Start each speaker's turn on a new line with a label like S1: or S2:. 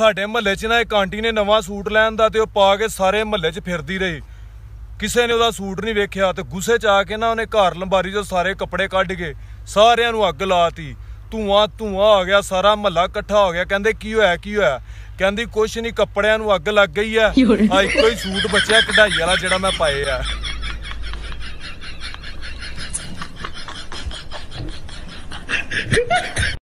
S1: ਸਾਡੇ ਮਹੱਲੇ 'ਚ ਨਾ ਇੱਕ ਆਂਟੀ ਨੇ ਨਵਾਂ ਸੂਟ ਲੈਣ ਦਾ ਤੇ ਉਹ ਪਾ ਕੇ ਸਾਰੇ ਮਹੱਲੇ 'ਚ ਫਿਰਦੀ ਰਹੀ ਕਿਸੇ ਨੇ ਉਹਦਾ ਸੂਟ ਨਹੀਂ ਵੇਖਿਆ ਤੇ ਗੁੱਸੇ 'ਚ ਆ ਕੇ ਨਾ ਉਹਨੇ ਘਰ ਲੰਬਾਰੀ 'ਚੋਂ ਸਾਰੇ ਕੱਪੜੇ ਕੱਢ ਕੇ ਸਾਰਿਆਂ ਨੂੰ ਅੱਗ ਲਾਤੀ ਧੂਆਂ ਧੂਆਂ ਆ ਗਿਆ ਸਾਰਾ ਮਹੱਲਾ ਇਕੱਠਾ ਹੋ ਗਿਆ ਕਹਿੰਦੇ ਕੀ ਹੋਇਆ ਕੀ ਹੋਇਆ ਕਹਿੰਦੀ ਕੁਛ ਨਹੀਂ ਕੱਪੜਿਆਂ ਨੂੰ ਅੱਗ ਲੱਗ ਗਈ ਆ ਆ ਇੱਕੋ ਹੀ ਸੂਟ ਬਚਿਆ ਕਢਾਈ ਵਾਲਾ ਜਿਹੜਾ ਮੈਂ ਪਾਏ ਆ